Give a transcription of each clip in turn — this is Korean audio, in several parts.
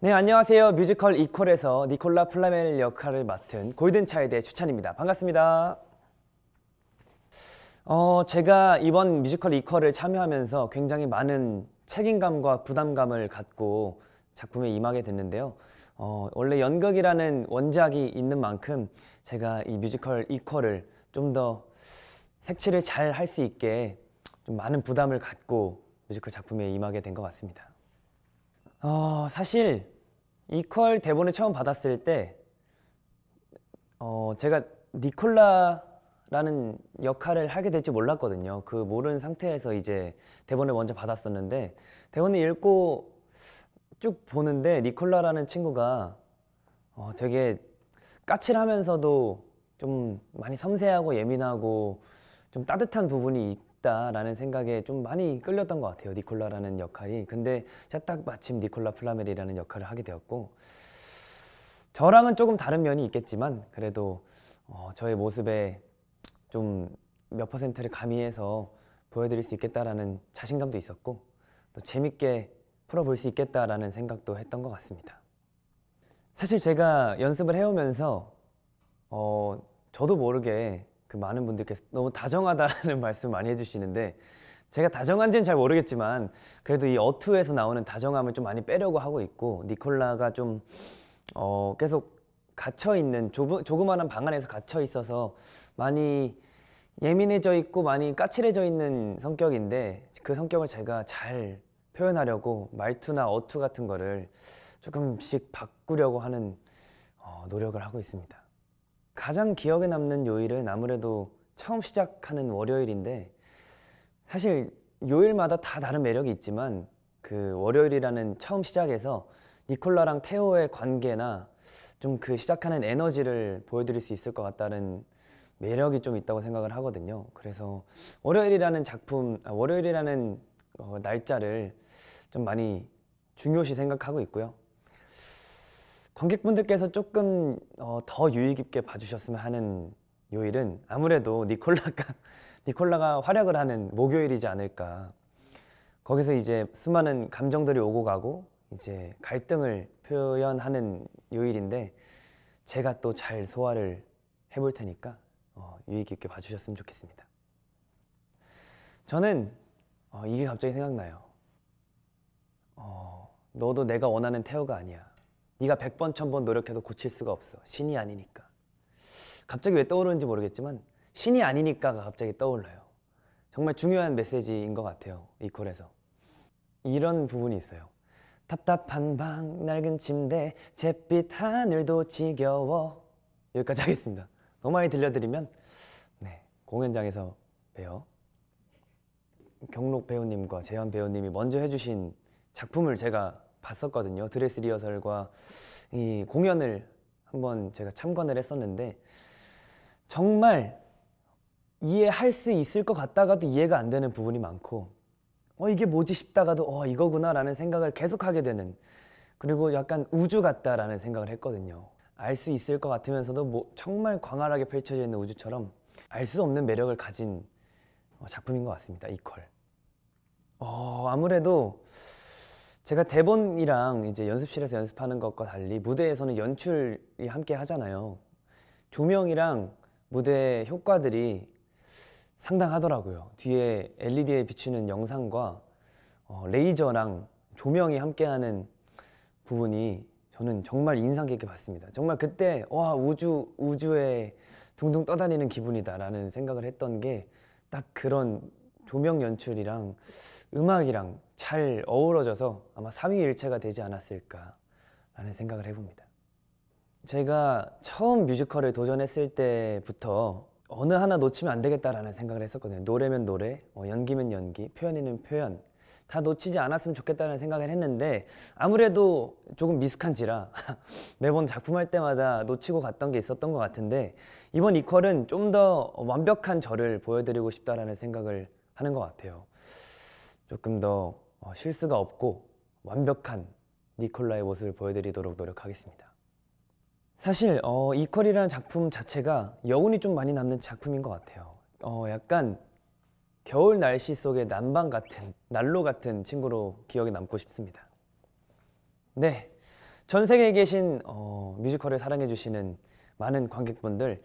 네, 안녕하세요. 뮤지컬 이퀄에서 니콜라 플라멜 역할을 맡은 골든차이드의 추찬입니다. 반갑습니다. 어, 제가 이번 뮤지컬 이퀄을 참여하면서 굉장히 많은 책임감과 부담감을 갖고 작품에 임하게 됐는데요. 어, 원래 연극이라는 원작이 있는 만큼 제가 이 뮤지컬 이퀄을 좀 더 색칠을 잘 할 수 있게 좀 많은 부담을 갖고 뮤지컬 작품에 임하게 된 것 같습니다. 어, 사실 이퀄 대본을 처음 받았을 때 어, 제가 니콜라라는 역할을 하게 될지 몰랐거든요. 그 모르는 상태에서 이제 대본을 먼저 받았었는데 대본을 읽고 쭉 보는데 니콜라라는 친구가 어, 되게 까칠하면서도 좀 많이 섬세하고 예민하고 좀 따뜻한 부분이 싶다라는 생각에 좀 많이 끌렸던 것 같아요. 니콜라라는 역할이. 근데 제가 딱 마침 니콜라 플라멜이라는 역할을 하게 되었고 저랑은 조금 다른 면이 있겠지만 그래도 어, 저의 모습에 좀 몇 퍼센트를 가미해서 보여드릴 수 있겠다라는 자신감도 있었고 또 재밌게 풀어볼 수 있겠다라는 생각도 했던 것 같습니다. 사실 제가 연습을 해오면서 어, 저도 모르게 그 많은 분들께서 너무 다정하다는 말씀 많이 해주시는데 제가 다정한지는 잘 모르겠지만 그래도 이 어투에서 나오는 다정함을 좀 많이 빼려고 하고 있고 니콜라가 좀 어, 계속 갇혀 있는 조그, 조그마한 방 안에서 갇혀 있어서 많이 예민해져 있고 많이 까칠해져 있는 성격인데 그 성격을 제가 잘 표현하려고 말투나 어투 같은 거를 조금씩 바꾸려고 하는 어, 노력을 하고 있습니다. 가장 기억에 남는 요일은 아무래도 처음 시작하는 월요일인데 사실 요일마다 다 다른 매력이 있지만 그 월요일이라는 처음 시작에서 니콜라랑 테오의 관계나 좀 그 시작하는 에너지를 보여드릴 수 있을 것 같다는 매력이 좀 있다고 생각을 하거든요. 그래서 월요일이라는 작품, 아, 월요일이라는 어, 날짜를 좀 많이 중요시 생각하고 있고요. 관객분들께서 조금 어, 더 유의 깊게 봐주셨으면 하는 요일은 아무래도 니콜라가 니콜라가 활약을 하는 목요일이지 않을까. 거기서 이제 수많은 감정들이 오고 가고 이제 갈등을 표현하는 요일인데 제가 또 잘 소화를 해볼 테니까 어, 유의 깊게 봐주셨으면 좋겠습니다. 저는 어, 이게 갑자기 생각나요. 어, 너도 내가 원하는 태호가 아니야. 네가 1 0 0번1 0 0 0번 노력해도 고칠 수가 없어. 신이 아니니까. 갑자기 왜 떠오르는지 모르겠지만 신이 아니니까가 갑자기 떠올라요. 정말 중요한 메시지인 것 같아요. 이 콜에서. 이런 부분이 있어요. 답답한 방, 낡은 침대, 잿빛 하늘도 지겨워. 여기까지 하겠습니다. 너무 많이 들려드리면 네, 공연장에서 봬요. 경록 배우님과 재현 배우님이 먼저 해주신 작품을 제가 봤었거든요. 드레스 리허설과 이 공연을 한번 제가 참관을 했었는데 정말 이해할 수 있을 것 같다가도 이해가 안 되는 부분이 많고 어 이게 뭐지 싶다가도 어 이거구나라는 생각을 계속하게 되는 그리고 약간 우주 같다라는 생각을 했거든요. 알 수 있을 것 같으면서도 뭐 정말 광활하게 펼쳐져 있는 우주처럼 알 수 없는 매력을 가진 어, 작품인 것 같습니다. 이퀄. 어 아무래도 제가 대본이랑 이제 연습실에서 연습하는 것과 달리 무대에서는 연출이 함께 하잖아요. 조명이랑 무대 효과들이 상당하더라고요. 뒤에 LED에 비추는 영상과 어, 레이저랑 조명이 함께하는 부분이 저는 정말 인상 깊게 봤습니다. 정말 그때 와 우주 우주에 둥둥 떠다니는 기분이다라는 생각을 했던 게 딱 그런 조명 연출이랑 음악이랑 잘 어우러져서 아마 3위일체가 되지 않았을까라는 생각을 해봅니다. 제가 처음 뮤지컬을 도전했을 때부터 어느 하나 놓치면 안 되겠다라는 생각을 했었거든요. 노래면 노래, 뭐 연기면 연기, 표현이면 표현 다 놓치지 않았으면 좋겠다는 생각을 했는데 아무래도 조금 미숙한지라 매번 작품할 때마다 놓치고 갔던 게 있었던 것 같은데 이번 이퀄은 좀 더 완벽한 저를 보여드리고 싶다라는 생각을 하는 것 같아요. 조금 더 실수가 어, 없고 완벽한 니콜라의 모습을 보여드리도록 노력하겠습니다. 사실 어, 이퀄이라는 작품 자체가 여운이 좀 많이 남는 작품인 것 같아요. 어, 약간 겨울 날씨 속의 난방 같은 난로 같은 친구로 기억에 남고 싶습니다. 네, 전 세계에 계신 어, 뮤지컬을 사랑해 주시는 많은 관객분들,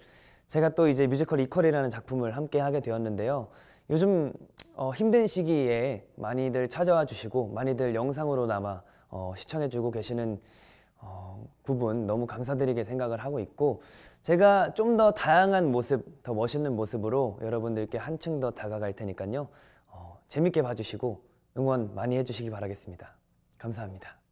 제가 또 이제 뮤지컬 이퀄이라는 작품을 함께 하게 되었는데요. 요즘 어, 힘든 시기에 많이들 찾아와 주시고 많이들 영상으로 남아 어, 시청해 주고 계시는 어, 부분 너무 감사드리게 생각을 하고 있고 제가 좀 더 다양한 모습, 더 멋있는 모습으로 여러분들께 한층 더 다가갈 테니까요. 어, 재밌게 봐주시고 응원 많이 해주시기 바라겠습니다. 감사합니다.